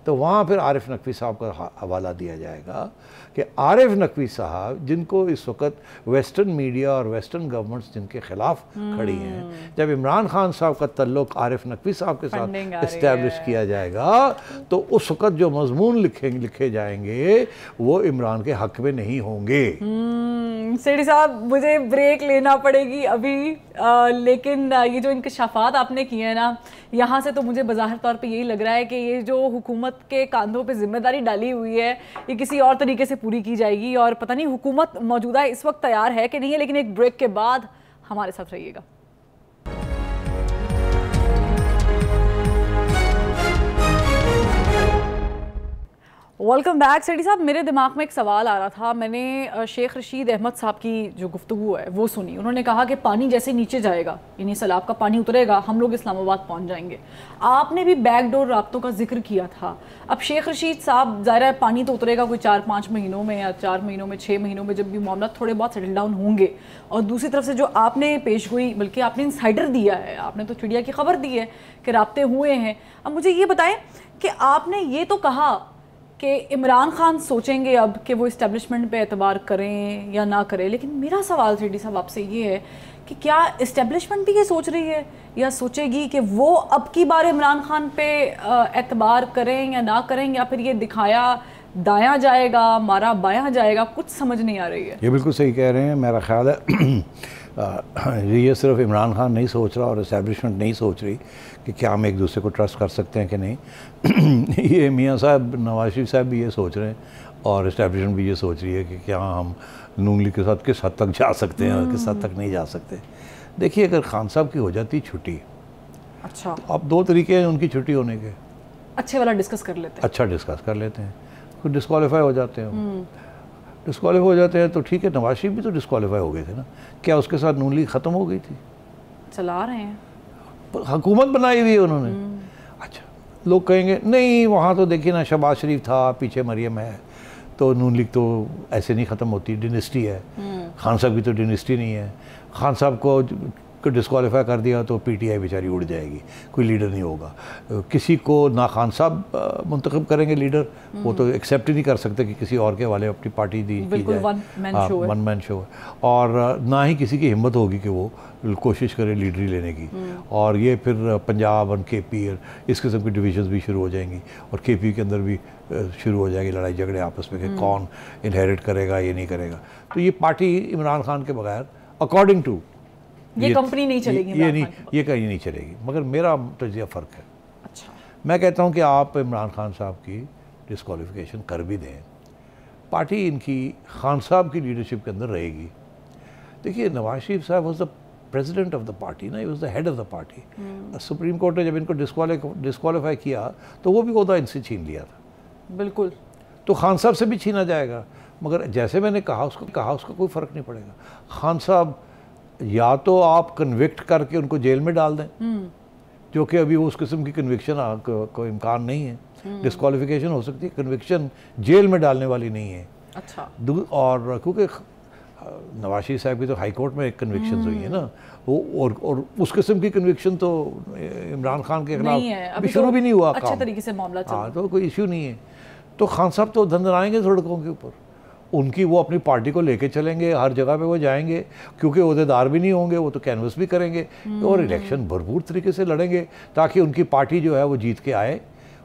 तो वहाँ फिर आरिफ नकवी साहब का हवाला दिया जाएगा कि आरिफ नकवी साहब जिनको इस वक्त वेस्टर्न मीडिया और वेस्टर्न गवर्नमेंट्स जिनके खिलाफ खड़ी हैं हम्म। जब इमरान खान साहब का तल्लुक आरिफ नकवी साहब के साथ इस्टेब्लिश किया जाएगा तो उस वक्त जो मजमून लिखे लिखे जाएंगे वो इमरान के हक में नहीं होंगे हम्म, सेठी साहब मुझे ब्रेक लेना पड़ेगी अभी आ, लेकिन ये जो इंकशाफात आपने किए हैं ना यहाँ से तो मुझे बाहर तौर पे यही लग रहा है कि ये जो हुकूमत के कांधों पे जिम्मेदारी डाली हुई है ये किसी और तरीके से पूरी की जाएगी और पता नहीं हुकूमत मौजूदा इस वक्त तैयार है कि नहीं है लेकिन एक ब्रेक के बाद हमारे साथ रहिएगा वेलकम बैक सैडी साहब मेरे दिमाग में एक सवाल आ रहा था मैंने शेख रशीद अहमद साहब की जो गुफ्तु है वो सुनी उन्होंने कहा कि पानी जैसे नीचे जाएगा यानी सैलाब का पानी उतरेगा हम लोग इस्लामाबाद पहुंच जाएंगे आपने भी बैकडोर रबतों का जिक्र किया था अब शेख रशीद साहब ज़ाहिर है पानी तो उतरेगा कोई चार पाँच महीनों में या चार महीनों में छः महीनों में जब भी मामला थोड़े बहुत सेटल डाउन होंगे और दूसरी तरफ से जो आपने पेश गोई बल्कि आपने इंसाइडर दिया है आपने तो चिड़िया की खबर दी है कि रबते हुए हैं अब मुझे ये बताएं कि आपने ये तो कहा कि इमरान खान सोचेंगे अब कि वो इस्टेबलिशमेंट पे एतबार करें या ना करें लेकिन मेरा सवाल सीडी साहब आपसे ये है कि क्या इस्टेबलिशमेंट भी ये सोच रही है या सोचेगी कि वो अब की बार इमरान खान पे एतबार करें या ना करें या फिर ये दिखाया दाया जाएगा मारा बाया जाएगा कुछ समझ नहीं आ रही है ये बिल्कुल सही कह रहे हैं मेरा ख्याल है ये सिर्फ इमरान खान नहीं सोच रहा और इस्टेबलिशमेंट नहीं सोच रही कि क्या हम एक दूसरे को ट्रस्ट कर सकते हैं कि नहीं ये मियाँ साहब नवाज शरीफ साहब भी ये सोच रहे हैं और इस्टेब्लिशमेंट भी ये सोच रही है कि क्या हम नूंगली के साथ किस हद तक जा सकते हैं और किस हद तक नहीं जा सकते देखिए अगर खान साहब की हो जाती छुट्टी अच्छा अब दो तरीके हैं उनकी छुट्टी होने के अच्छे वाला डिस्कस कर लेते हैं अच्छा डिस्कस कर लेते हैं फिर डिस्कवालीफाई हो जाते हैं डिस्कवालीफाई हम्म। हो जाते हैं तो ठीक है नवाज शरीफ भी तो डिस्कवालीफाई हो गए थे ना क्या उसके साथ नूंगली ख़त्म हो गई थी चला रहे हैं हुकूमत बनाई हुई है उन्होंने हम्म। अच्छा लोग कहेंगे नहीं वहाँ तो देखिए ना शबाज शरीफ था पीछे मरियम है तो नून लीग तो ऐसे नहीं ख़त्म होती डिनेस्टी है हम्म। खान साहब की तो डिनेस्टी नहीं है खान साहब को को डिस्कवालीफाई कर दिया तो पीटीआई बेचारी उड़ जाएगी कोई लीडर नहीं होगा किसी को ना खान साहब मुंतखब करेंगे लीडर वो तो एक्सेप्ट हम्म। ही नहीं कर सकते कि किसी और के वाले अपनी party the one man show है और ना ही किसी की हिम्मत होगी कि वो कोशिश करें लीडरी लेने की हम्म। और ये फिर पंजाब और के पी इस किस्म की डिविजन्स भी शुरू हो जाएंगी और के पी के अंदर भी शुरू हो जाएगी लड़ाई झगड़े आपस में कि हम्म। कौन इनहेरिट करेगा ये नहीं करेगा तो ये पार्टी इमरान खान के बगैर अकॉर्डिंग टू ये कंपनी नहीं चलेगी ये, ये नहीं ये कहीं नहीं चलेगी मगर मेरा तजिया फ़र्क है अच्छा मैं कहता हूँ कि आप इमरान खान साहब की डिसकॉलीफिकेशन कर भी दें पार्टी इनकी खान साहब की लीडरशिप के अंदर रहेगी देखिए नवाज शरीफ साहब was the president of the party ना was the head of the party Supreme Court ने जब इनको डिस्कवालीफाई किया तो वो भी उदा इनसे छीन लिया था बिल्कुल तो खान साहब से भी छीना जाएगा मगर जैसे मैंने कहा उसको कहा उसका कोई फ़र्क नहीं पड़ेगा खान साहब या तो आप कन्विक्ट करके उनको जेल में डाल दें जो हम्म। कि अभी उस किस्म की कन्विक्शन को, इम्कान नहीं है डिस्कालिफिकेशन हम्म। हो सकती है कन्विक्शन जेल में डालने वाली नहीं है अच्छा और क्योंकि नवाशी साहब की तो हाई कोर्ट में एक कन्विक्शन हुई है हम्म। ना वो और और उस किस्म की कन्विक्शन तो इमरान खान के खिलाफ अभी तो शुरू तो भी नहीं हुआ अच्छे तरीके से मामला हाँ तो कोई इशू नहीं है तो खान साहब तो धंधनाएंगे सड़कों के ऊपर उनकी वो अपनी पार्टी को लेके चलेंगे हर जगह पे वो जाएंगे क्योंकि अहदेदार भी नहीं होंगे वो तो कैनवस भी करेंगे और हम्म। इलेक्शन भरपूर तरीके से लड़ेंगे ताकि उनकी पार्टी जो है वो जीत के आए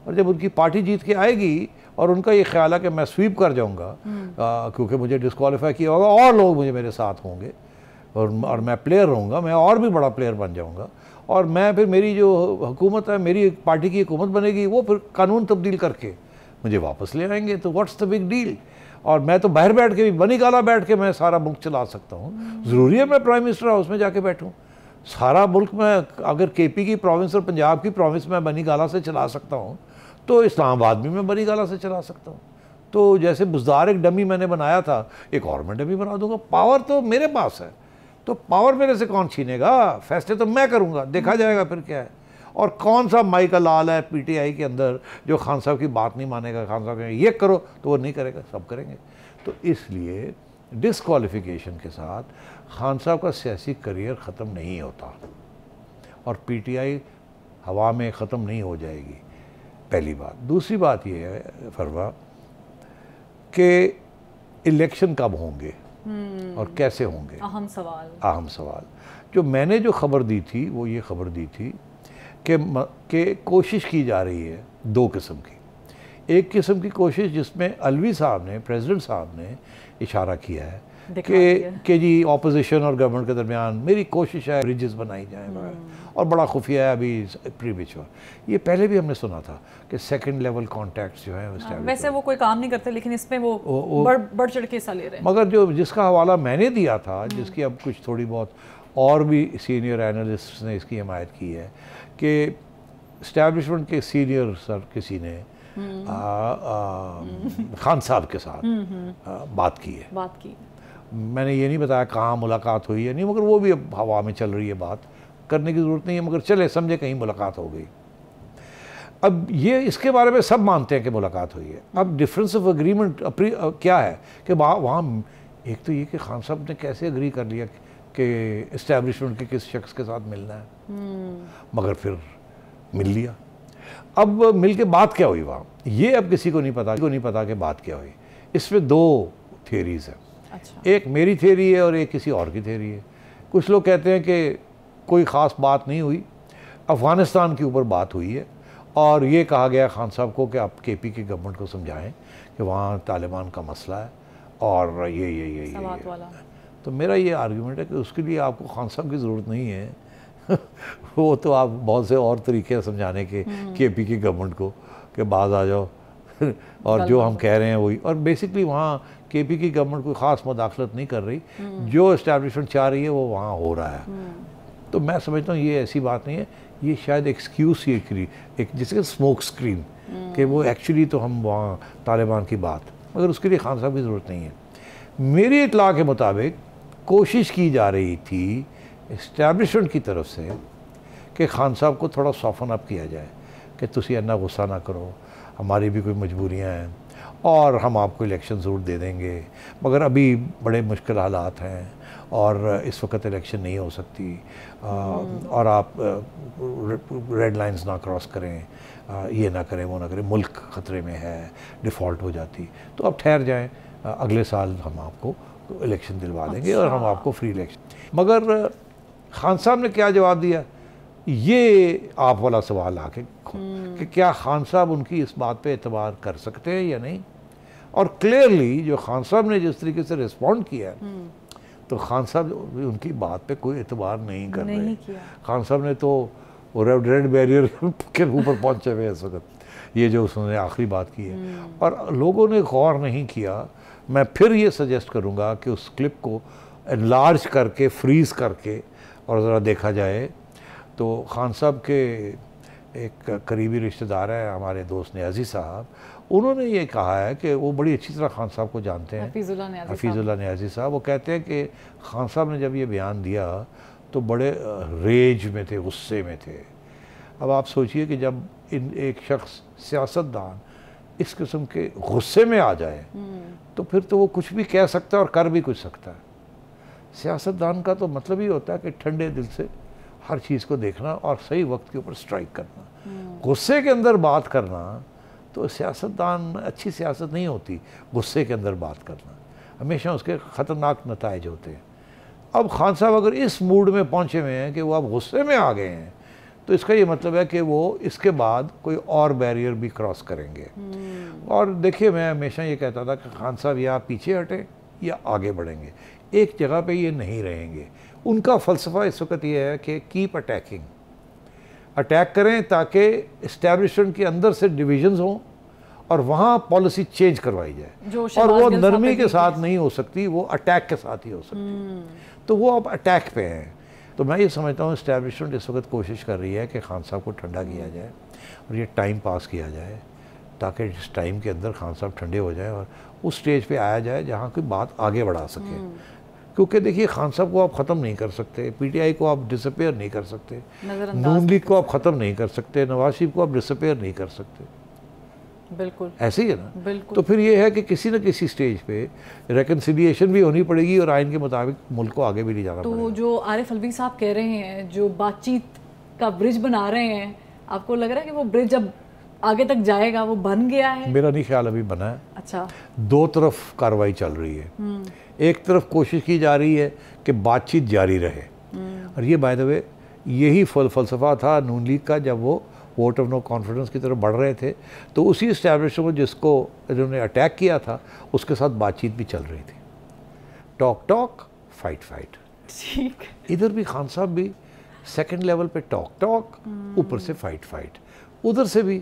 और जब उनकी पार्टी जीत के आएगी और उनका ये ख्याल है कि मैं स्वीप कर जाऊँगा हम्म। क्योंकि मुझे डिसकॉलीफाई किया होगा और लोग मुझे मेरे साथ होंगे और और मैं प्लेयर रहूँगा मैं और भी बड़ा प्लेयर बन जाऊँगा और मैं फिर मेरी जो हुकूमत है मेरी पार्टी की हुकूमत बनेगी वो फिर कानून तब्दील करके मुझे वापस ले आएंगे तो व्हाट्स द बिग डील और मैं तो बाहर बैठ के भी बनी गाला बैठ के मैं सारा मुल्क चला सकता हूँ ज़रूरी है मैं प्राइम मिनिस्टर हाउस में जाके बैठूँ सारा मुल्क मैं अगर के पी की प्रोविंस और पंजाब की प्रोविंस मैं बनी गाला से चला सकता हूँ तो इस्लामाबाद भी मैं बनी गाला से चला सकता हूँ तो जैसे बुजदार एक डमी मैंने बनाया था एक और मैं डमी बना दूंगा पावर तो मेरे पास है तो पावर मेरे से कौन छीनेगा फैसले तो मैं करूँगा देखा जाएगा फिर क्या है और कौन सा माई का लाल है पीटीआई के अंदर जो खान साहब की बात नहीं मानेगा खान साहब कहेंगे ये करो तो वो नहीं करेगा सब करेंगे तो इसलिए डिसक्वालिफिकेशन के साथ खान साहब का सियासी करियर ख़त्म नहीं होता और पीटीआई हवा में ख़त्म नहीं हो जाएगी पहली बात दूसरी बात यह है फरवा कि इलेक्शन कब होंगे हम्म। और कैसे होंगे अहम सवाल अहम सवाल जो मैंने जो खबर दी थी वो ये खबर दी थी के के कोशिश की जा रही है दो किस्म की एक किस्म की कोशिश जिसमें अलवी साहब ने प्रेसिडेंट साहब ने इशारा किया है कि के जी ऑपोजिशन और गवर्नमेंट के दरमियान मेरी कोशिश है ब्रिजेस बनाई जाए हम्म। और बड़ा खुफिया है अभी प्रीविचुअर ये पहले भी हमने सुना था कि सेकंड लेवल कॉन्टैक्ट जो है हाँ, वैसे वो कोई काम नहीं करते लेकिन इसमें वो, वो, वो बढ़ बढ़ चढ़ के हिस्सा ले रहे हैं मगर जो जिसका हवाला मैंने दिया था हम्म। जिसकी अब कुछ थोड़ी बहुत और भी सीनियर एनालिस्ट ने इसकी हमायत की है कि इस्टेब्लिशमेंट के सीनियर सर किसी ने हम्म। आ, आ, हम्म। खान साहब के साथ हम्म, आ, बात की है बात की मैंने ये नहीं बताया कहाँ मुलाकात हुई है नहीं मगर वो भी अब हवा में चल रही है बात करने की ज़रूरत नहीं है मगर चले समझे कहीं मुलाकात हो गई अब ये इसके बारे में सब मानते हैं कि मुलाकात हुई है अब डिफरेंस ऑफ अग्रीमेंट क्या है कि वहाँ एक तो ये कि खान साहब ने कैसे अग्री कर लिया कि इस्टेब्लिशमेंट के किस शख्स के साथ मिलना है मगर फिर मिल लिया अब मिल के बात क्या हुई वहाँ ये अब किसी को नहीं पता को नहीं पता कि बात क्या हुई इसमें दो थेरीज हैं अच्छा। एक मेरी थेरी है और एक किसी और की थेरी है कुछ लोग कहते हैं कि कोई ख़ास बात नहीं हुई अफ़गानिस्तान के ऊपर बात हुई है और ये कहा गया खान साहब को कि आप के पी के गवर्नमेंट को समझाएं कि वहाँ तालिबान का मसला है और ये ये ये, ये, ये, ये। तो मेरा ये आर्गूमेंट है कि उसके लिए आपको खान साहब की ज़रूरत नहीं है वो तो आप बहुत से और तरीके हैं समझाने के हम्म। के पी की गवर्नमेंट को कि बाज आ जाओ और जो हम कह रहे हैं वही और बेसिकली वहाँ के पी की गवर्नमेंट कोई ख़ास मुदाखलत नहीं कर रही हम्म। जो इस्टेब्लिशमेंट चाह रही है वो वहाँ हो रहा है हम्म। तो मैं समझता हूँ ये ऐसी बात नहीं है ये शायद एक्सक्यूज ये करी एक जिसके स्मोक स्क्रीन कि वो एक्चुअली तो हम वहाँ तालिबान की बात मगर उसके लिए खान साहब की ज़रूरत नहीं है मेरी इतला के मुताबिक कोशिश की जा रही थी इस्टेब्लिशमेंट की तरफ से कि खान साहब को थोड़ा सॉफन अप किया जाए कि तुम इन्ना गुस्सा ना करो हमारी भी कोई मजबूरियाँ हैं और हम आपको इलेक्शन ज़रूर दे देंगे मगर अभी बड़े मुश्किल हालात हैं और इस वक्त इलेक्शन नहीं हो सकती आ, हम्म। और आप रेड लाइंस ना क्रॉस करें आ, ये ना करें वो ना करें मुल्क ख़तरे में है डिफ़ॉल्ट हो जाती तो आप ठहर जाएं अगले साल हम आपको इलेक्शन दिलवा देंगे अच्छा। और हम अच्छा। आपको फ्री इलेक्शन मगर खान साहब ने क्या जवाब दिया ये आप वाला सवाल आके हम्म। कि क्या खान साहब उनकी इस बात पे एतबार कर सकते हैं या नहीं और क्लियरली जो खान साहब ने जिस तरीके से रिस्पॉन्ड किया हम्म। तो खान साहब उनकी बात पे कोई एतबार नहीं कर नहीं रहे खान साहब ने तो रेड रेड बैरियर के ऊपर पहुंचे हुए इस वक्त ये जो उसने आखिरी बात की है हम्म। और लोगों ने गौर नहीं किया मैं फिर ये सजेस्ट करूँगा कि उस क्लिप को लार्ज करके फ्रीज करके और ज़रा देखा जाए तो खान साहब के एक करीबी रिश्तेदार हैं हमारे दोस्त न्याजी साहब उन्होंने ये कहा है कि वो बड़ी अच्छी तरह खान साहब को जानते हैं हफीज़ुल्ला न्याजी साहब वो कहते हैं कि खान साहब ने जब ये बयान दिया तो बड़े रेज में थे गुस्से में थे अब आप सोचिए कि जब इन एक शख्स सियासतदान इस किस्म के गुस्से में आ जाए हम्म। तो फिर तो वो कुछ भी कह सकता है और कर भी कुछ सकता है सियासतदान का तो मतलब ही होता है कि ठंडे दिल से हर चीज़ को देखना और सही वक्त के ऊपर स्ट्राइक करना हम्म। गुस्से के अंदर बात करना तो सियासतदान अच्छी सियासत नहीं होती गुस्से के अंदर बात करना हमेशा उसके ख़तरनाक नतज होते हैं अब खान साहब अगर इस मूड में पहुँचे हुए हैं कि वो अब गुस्से में आ गए हैं तो इसका ये मतलब है कि वो इसके बाद कोई और बैरियर भी क्रॉस करेंगे हम्म। और देखिए मैं हमेशा ये कहता था कि खान साहब या पीछे हटें या आगे बढ़ेंगे एक जगह पे ये नहीं रहेंगे उनका फ़लसफ़ा इस वक्त ये है कि कीप अटैकिंग अटैक करें ताकि इस्टेब्लिशमेंट के अंदर से डिविजन्स हों और वहाँ पॉलिसी चेंज करवाई जाए और वो नरमी के साथ नहीं हो सकती वो अटैक के साथ ही हो सकती हम्म। तो वो अब अटैक पे हैं तो मैं ये समझता हूँ इस्टेब्लिशमेंट इस वक्त कोशिश कर रही है कि खान साहब को ठंडा किया हम्म। जाए और ये टाइम पास किया जाए ताकि इस टाइम के अंदर खान साहब ठंडे हो जाए और उस स्टेज पे आया जाए जहाँ कोई बात आगे बढ़ा सके हम्म। क्योंकि देखिए खान साहब को आप ख़त्म नहीं कर सकते पीटीआई को आप डिसअपेयर नहीं कर सकते नून लीग को आप ख़त्म नहीं कर सकते नवाज शरीफ को आप डिसअपेयर नहीं कर सकते बिल्कुल ऐसे ही है ना बिल्कुल तो फिर ये है कि किसी न किसी स्टेज पे रेकनसिलियेशन भी होनी पड़ेगी और आइन के मुताबिक मुल्क को आगे भी ले जाना तो जो आरिफ अलवी साहब कह रहे हैं जो बातचीत का ब्रिज बना रहे हैं आपको लग रहा है कि वो ब्रिज अब आगे तक जाएगा वो बन गया है मेरा नहीं ख्याल अभी बना है अच्छा दो तरफ कार्रवाई चल रही है हम्म। एक तरफ कोशिश की जा रही है कि बातचीत जारी रहे और ये बाय द वे यही फल फलसफा था नून लीग का जब वो वोट ऑफ नो कॉन्फिडेंस की तरफ बढ़ रहे थे तो उसी को जिसको जिन्होंने अटैक किया था उसके साथ बातचीत भी चल रही थी टॉक टॉक फाइट फाइट ठीक इधर भी खान साहब भी सेकेंड लेवल पे टॉक टॉक ऊपर से फाइट फाइट उधर से भी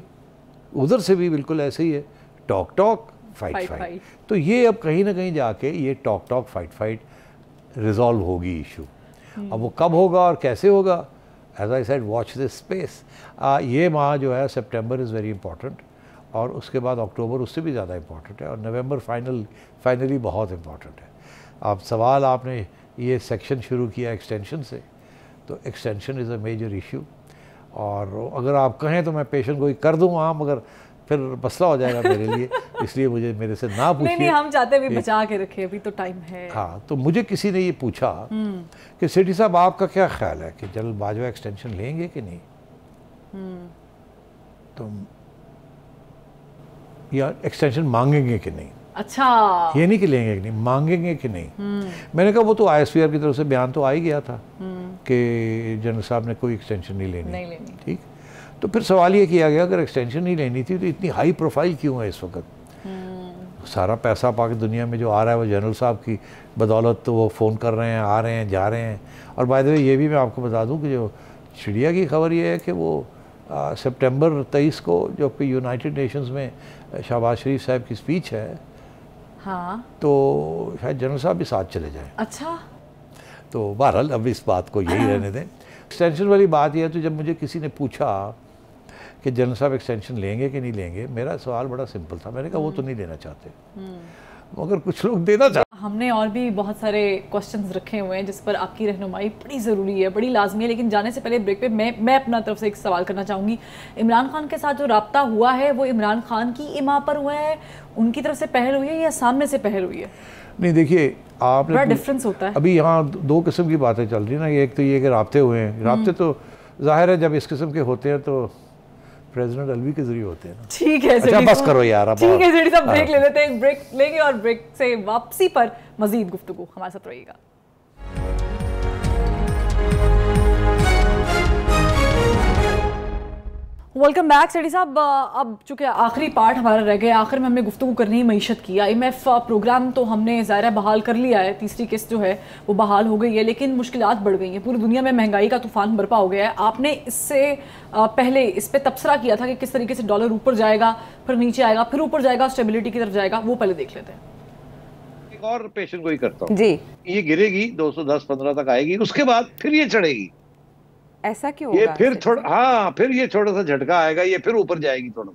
उधर से भी बिल्कुल ऐसे ही है talk talk fight fight, fight तो ये अब कहीं ना कहीं जाके ये talk talk fight fight resolve होगी इशू हम्म। अब वो कब होगा और कैसे होगा as I said watch this space ये माह जो है सेप्टेम्बर इज़ वेरी इंपॉर्टेंट और उसके बाद अक्टूबर उससे भी ज़्यादा इम्पॉर्टेंट है और नवंबर फाइनल फाइनली बहुत इम्पॉर्टेंट है अब सवाल आपने ये सेक्शन शुरू किया एक्सटेंशन से तो extension is a major issue और अगर आप कहें तो मैं पेशेंट कोई कर दूँ हाँ मगर फिर मसला हो जाएगा मेरे लिए इसलिए मुझे मेरे से ना पूछिए नहीं, नहीं हम चाहते भी बचा के रखे अभी तो टाइम है हाँ तो मुझे किसी ने ये पूछा हम्म। कि सेठी साहब आपका क्या ख्याल है कि जनरल बाजवा एक्सटेंशन लेंगे कि नहीं हम्म। तो या एक्सटेंशन मांगेंगे कि नहीं अच्छा ये नहीं कि लेंगे कि नहीं मांगेंगे कि नहीं हम्म। मैंने कहा वो तो आई की तरफ से बयान तो आ ही गया था कि जनरल साहब ने कोई एक्सटेंशन नहीं लेनी ठीक है तो फिर सवाल ये किया गया अगर एक्सटेंशन नहीं लेनी थी तो इतनी हाई प्रोफाइल क्यों है इस वक्त हम्म। सारा पैसा पाक दुनिया में जो आ रहा है वो जनरल साहब की बदौलत तो वो फ़ोन कर रहे हैं आ रहे हैं जा रहे हैं और बाय द वे ये भी मैं आपको बता दूं कि जो चिड़िया की खबर ये है कि वो सितंबर तेईस को जो कि यूनाइटेड नेशंस में शहबाज शरीफ साहब की स्पीच है हाँ तो शायद जनरल साहब भी साथ चले जाए अच्छा तो बहरहाल अब इस बात को यही रहने दें एक्सटेंशन वाली बात यह है तो जब मुझे किसी ने पूछा कि जनरल साहब एक्सटेंशन लेंगे कि नहीं लेंगे मेरा सवाल बड़ा सिंपल था मैंने कहा वो तो हम्म। नहीं लेना चाहते हम्म। मगर कुछ लोग देना चाहते हमने और भी बहुत सारे क्वेश्चंस रखे हुए हैं जिस पर आपकी रहनुमाई बड़ी ज़रूरी है बड़ी लाजमी है लेकिन जाने से पहले ब्रेक पे मैं मैं अपना तरफ से एक सवाल करना चाहूँगी इमरान खान के साथ जो रबता हुआ है वो इमरान खान की इमा पर हुआ है उनकी तरफ से पहल हुई है या सामने से पहल हुई है नहीं देखिए आप बड़ा डिफरेंस तो होता है अभी यहाँ दो किस्म की बातें चल रही है ना एक तो ये कि रबते हुए हैं रबते हम्म। तो जाहिर है जब इस किस्म के होते हैं तो प्रेसिडेंट अलवी के जरिए होते हैं ठीक है अच्छा बस करो यार अब ठीक है हाँ। ब्रेक ले लेते हैं ब्रेक लेंगे और ब्रेक से वापसी पर मजीद गुफ्तु हमारे साथ रहिएगा वेलकम बैक सडी साहब अब चूँकि आखिरी पार्ट हमारा रह गया आखिर में हमने गुफ्तु करनी ही मीशत की आई एम एफ प्रोग्राम तो हमने ज़ाहिर बहाल कर लिया है तीसरी किस्त जो है वो बहाल हो गई है लेकिन मुश्किल बढ़ गई हैं पूरी दुनिया में महंगाई का तूफान बरपा हो गया है आपने इससे पहले इस पर तबसरा किया था कि किस तरीके से डॉलर ऊपर जाएगा फिर नीचे आएगा फिर ऊपर जाएगा स्टेबिलिटी की तरफ जाएगा वो पहले देख लेते हैं एक और पेशन गोई करता हूँ जी ये गिरेगी 210-15 तक आएगी उसके बाद फिर ये चढ़ेगी ऐसा क्यों ये फिर थोड़ा हाँ फिर ये थोड़ा सा झटका आएगा ये फिर ऊपर जाएगी थोड़ा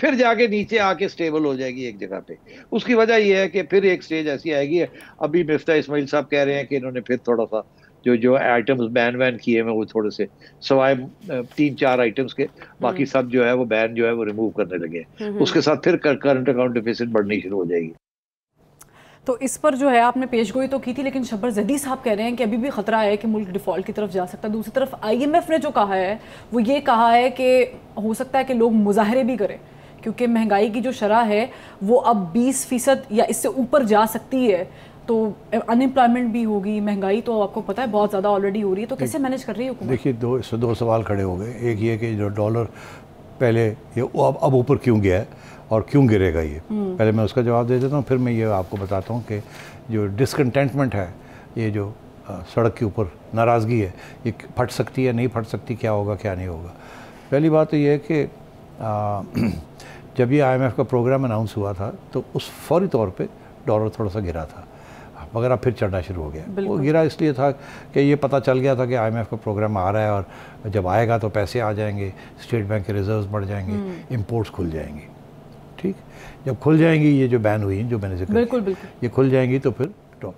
फिर जाके नीचे आके स्टेबल हो जाएगी एक जगह पे उसकी वजह यह है कि फिर एक स्टेज ऐसी आएगी अभी मिफ्ता इसमाइल साहब कह रहे हैं कि इन्होंने फिर थोड़ा सा जो जो आइटम्स बैन वैन किए हैं वो थोड़े से सवाए तीन चार आइटम्स के बाकी हम्म। सब जो है वो बैन जो है वो रिमूव करने लगे हम्म, हम्म। उसके साथ फिर करंट अकाउंट डिफिसिट बढ़नी शुरू हो जाएगी तो इस पर जो है आपने पेशगोई तो की थी लेकिन शब्बर जदी साहब कह रहे हैं कि अभी भी ख़तरा है कि मुल्क डिफ़ॉल्ट की तरफ जा सकता है दूसरी तरफ आईएमएफ ने जो कहा है वो ये कहा है कि हो सकता है कि लोग मुजाहरे भी करें क्योंकि महंगाई की जो शरह है वो अब बीस फ़ीसद या इससे ऊपर जा सकती है तो अनएम्प्लॉयमेंट भी होगी महंगाई तो आपको पता है बहुत ज़्यादा ऑलरेडी हो रही है तो कैसे मैनेज कर रही है देखिए दो दो सवाल खड़े हो गए एक ये कि जो डॉलर पहले ये अब अब ऊपर क्यों गया है और क्यों गिरेगा ये हम्म। पहले मैं उसका जवाब दे देता हूँ फिर मैं ये आपको बताता हूँ कि जो डिसकन्टेंटमेंट है ये जो सड़क के ऊपर नाराज़गी है ये फट सकती है नहीं फट सकती क्या होगा क्या नहीं होगा पहली बात तो ये है कि जब ये आईएमएफ का प्रोग्राम अनाउंस हुआ था तो उस फौरी तौर पे डॉलर थोड़ा सा गिरा था मगर अब फिर चढ़ना शुरू हो गया वो गिरा इसलिए था कि ये पता चल गया था कि आईएमएफ का प्रोग्राम आ रहा है और जब आएगा तो पैसे आ जाएंगे स्टेट बैंक के रिजर्व्स बढ़ जाएंगे इंपोर्ट्स हम्म। खुल जाएंगे ठीक जब खुल जाएंगी ये जो बैन हुई जो मैंने जिक्र बिल्कुल बिल्कुल ये खुल जाएंगी तो फिर डॉलर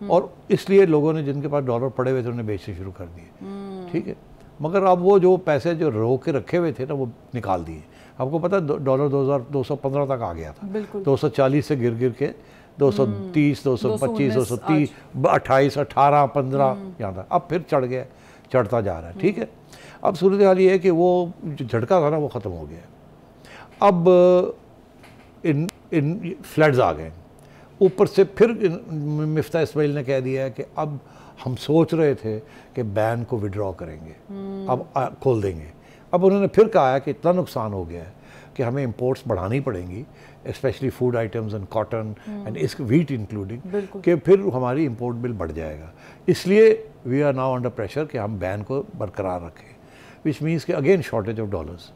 हम्म। और इसलिए लोगों ने जिनके पास डॉलर पड़े हुए थे उन्हें बेचने शुरू कर दिए हम्म। ठीक है मगर अब वो जो पैसे जो रो के रखे हुए थे ना वो निकाल दिए आपको पता डॉलर दो हज़ार दो सौ पंद्रह तक आ गया था दो सौ चालीस से गिर गिर के दो सौ हम्म। तीस दो सौ पच्चीस दो सौ तीस अट्ठाईस अट्ठारह पंद्रह यहाँ था अब फिर चढ़ गया चढ़ता जा रहा है ठीक है अब सूरत हाल ये है कि वो जो झटका था ना वो ख़त्म हो गया अब इन इन फ्लड्स आ गए ऊपर से फिर मफ्ता इसमाइल ने कह दिया है कि अब हम सोच रहे थे कि बैन को विड्रॉ करेंगे हम्म। अब खोल देंगे अब उन्होंने फिर कहा है कि इतना नुकसान हो गया है कि हमें इम्पोर्ट्स बढ़ानी पड़ेंगी especially food items and cotton and इस वीट इंक्लूडिंग कि फिर हमारी इम्पोर्ट बिल बढ़ जाएगा इसलिए we are now under pressure कि हम बैन को बरकरार रखें विच मीन्स कि अगेन शॉर्टेज ऑफ डॉलर्स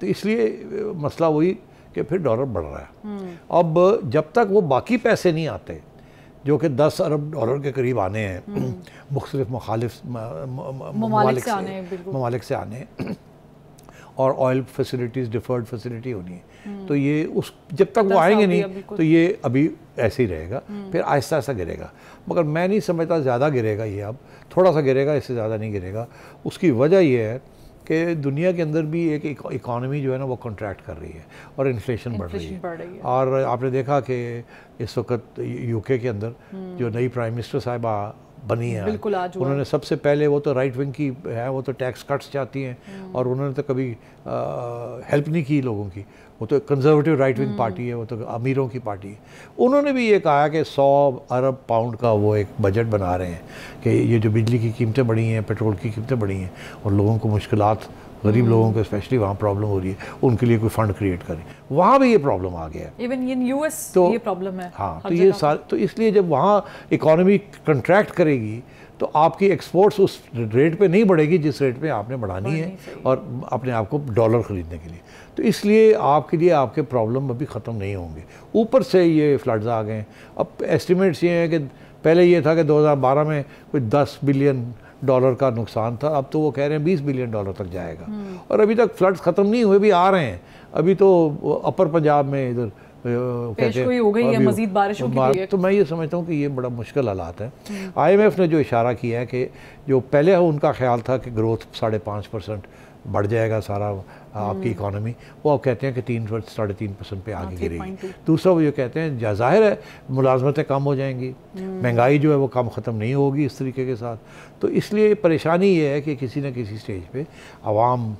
तो इसलिए मसला वही कि फिर डॉलर बढ़ रहा है हम्म। अब जब तक वो बाकी पैसे नहीं आते जो कि 10 अरब डॉलर के करीब आने हैं हम्म। मुख्तलिफ मुखालिफ ममालिक से आने ममालिक से आने और ऑयल फैसिलिटीज़ डिफर्ड फैसिलिटी होनी है हम्म। तो ये उस जब तक वो आएंगे नहीं तो ये अभी ऐसे ही रहेगा फिर आहिस्ता आहिस्ता गिरेगा मगर मैं नहीं समझता ज़्यादा गिरेगा ये अब थोड़ा सा गिरेगा इससे ज़्यादा नहीं गिरेगा उसकी वजह यह है कि दुनिया के अंदर भी एक इकानमी जो है ना वो कॉन्ट्रैक्ट कर रही है और इन्फ्लेशन बढ़ रही है बढ़ रही है और आपने देखा कि इस वक्त यूके के अंदर हम्म। जो नई प्राइम मिनिस्टर साहिबा बनी है बिल्कुल आज उन्होंने सबसे पहले वो तो राइट विंग की है वो तो टैक्स कट्स चाहती हैं हम्म। और उन्होंने तो कभी हेल्प नहीं की लोगों की वो तो कंजर्वेटिव राइट विंग पार्टी है वो तो अमीरों की पार्टी है उन्होंने भी ये कहा कि सौ अरब पाउंड का वो एक बजट बना रहे हैं कि ये जो बिजली की कीमतें बढ़ी हैं पेट्रोल की कीमतें बढ़ी हैं और लोगों को मुश्किल गरीब हम्म। लोगों को स्पेशली वहाँ प्रॉब्लम हो रही है उनके लिए कोई फंड क्रिएट करें वहाँ भी ये प्रॉब्लम आ गया है इवन इन एस तो ये प्रॉब्लम है हाँ तो ये सारे तो इसलिए जब वहाँ इकोनॉमी कंट्रैक्ट करेगी तो आपकी एक्सपोर्ट्स उस रेट पे नहीं बढ़ेगी जिस रेट पे आपने बढ़ानी है और अपने आप को डॉलर ख़रीदने के लिए तो इसलिए आपके लिए आपके प्रॉब्लम अभी ख़त्म नहीं होंगे ऊपर से ये फ्लड्स आ गए हैं अब एस्टिमेट्स ये हैं कि पहले ये था कि 2012 में कोई 10 बिलियन डॉलर का नुकसान था अब तो वो कह रहे हैं बीस बिलियन डॉलर तक जाएगा हम्म। और अभी तक फ्लड्स ख़त्म नहीं हुए भी आ रहे हैं अभी तो अपर पंजाब में इधर हो गई है मजीद बारिशों की तो मैं ये समझता हूँ कि ये बड़ा मुश्किल हालात है हम्म। आईएमएफ ने जो इशारा किया है कि जो पहले उनका ख्याल था कि ग्रोथ साढ़े पाँच परसेंट बढ़ जाएगा सारा आपकी हम्म। इकोनॉमी वो आप कहते हैं कि तीन साढ़े तीन परसेंट पर आगे हाँ, गिरेगी दूसरा वो ये कहते हैं जाहिर है मुलाजमतें कम हो जाएंगी हम्म। महंगाई जो है वो कम ख़त्म नहीं होगी इस तरीके के साथ तो इसलिए परेशानी ये है कि किसी न किसी स्टेज पर आवाम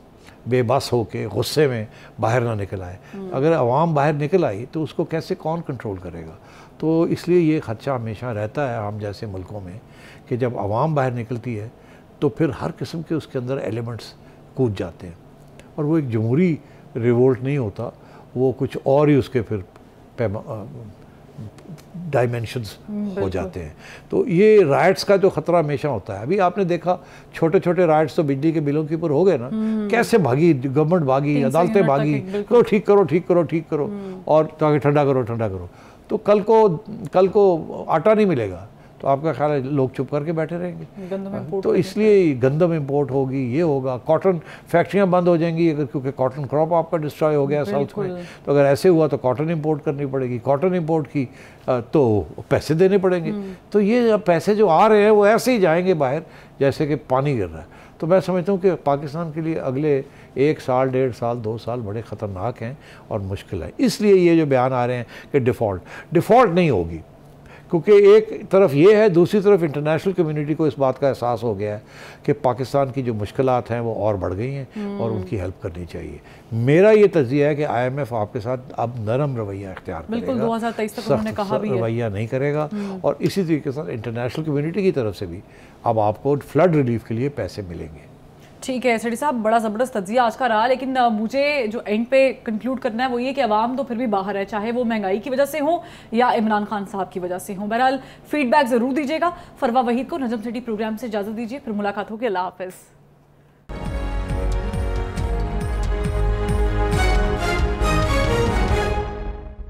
बेबस होके गुस्से में बाहर ना निकल आए हम्म। अगर आवाम बाहर निकल आई तो उसको कैसे कौन कंट्रोल करेगा तो इसलिए ये खदशा हमेशा रहता है हम जैसे मुल्कों में कि जब आवाम बाहर निकलती है तो फिर हर किस्म के उसके अंदर एलिमेंट्स कूद जाते हैं और वो एक जमहूरी रिवोल्ट नहीं होता वो कुछ और ही उसके फिर पैमा डायमेंशंस हो जाते हैं तो ये राइट्स का जो खतरा हमेशा होता है अभी आपने देखा छोटे छोटे राइट्स तो बिजली के बिलों के ऊपर हो गए ना हम्म। कैसे भागी गवर्नमेंट भागी अदालतें भागी करो ठीक करो ठीक करो ठीक करो हम्म। और ताकि ठंडा करो ठंडा करो तो कल को कल को आटा नहीं मिलेगा तो आपका ख्याल है लोग चुप करके बैठे रहेंगे हाँ, तो इसलिए गंदम इम्पोर्ट होगी ये होगा कॉटन फैक्ट्रियाँ बंद हो जाएंगी अगर क्योंकि कॉटन क्रॉप आपका डिस्ट्रॉय हो गया साउथ में तो अगर ऐसे हुआ तो कॉटन इम्पोर्ट करनी पड़ेगी कॉटन इम्पोर्ट की तो पैसे देने पड़ेंगे हम्म। तो ये पैसे जो आ रहे हैं वो ऐसे ही जाएंगे बाहर जैसे कि पानी गिर रहा है तो मैं समझता हूँ कि पाकिस्तान के लिए अगले एक साल डेढ़ साल दो साल बड़े ख़तरनाक हैं और मुश्किल है इसलिए ये जो बयान आ रहे हैं कि डिफ़ॉल्ट डिफ़ॉल्ट नहीं होगी क्योंकि एक तरफ ये है दूसरी तरफ इंटरनेशनल कम्युनिटी को इस बात का एहसास हो गया है कि पाकिस्तान की जो मुश्किल हैं वो और बढ़ गई हैं और हम्म। उनकी हेल्प करनी चाहिए मेरा ये तजिया है कि आई एम एफ आपके साथ अब नरम रवैया अख्तियार बिल्कुल दो हज़ार तेईस कहा भी रवैया नहीं करेगा हम्म। और इसी तरीके से इंटरनेशनल कम्यूनिटी की तरफ से भी अब आपको फ्लड रिलीफ के लिए पैसे मिलेंगे ठीक है सड़ी साहब बड़ा ज़बरदस्त तजिया आज का रहा लेकिन मुझे जो एंड पे कंक्लूड करना है वो ये कि आवाम तो फिर भी बाहर है चाहे वो महंगाई की वजह से हो या इमरान खान साहब की वजह से हो बहरहाल फीडबैक ज़रूर दीजिएगा फरवा वहीद को नजम सिटी प्रोग्राम से इजाज़त दीजिए फिर मुलाकात होगी अल्लाह हाफिज़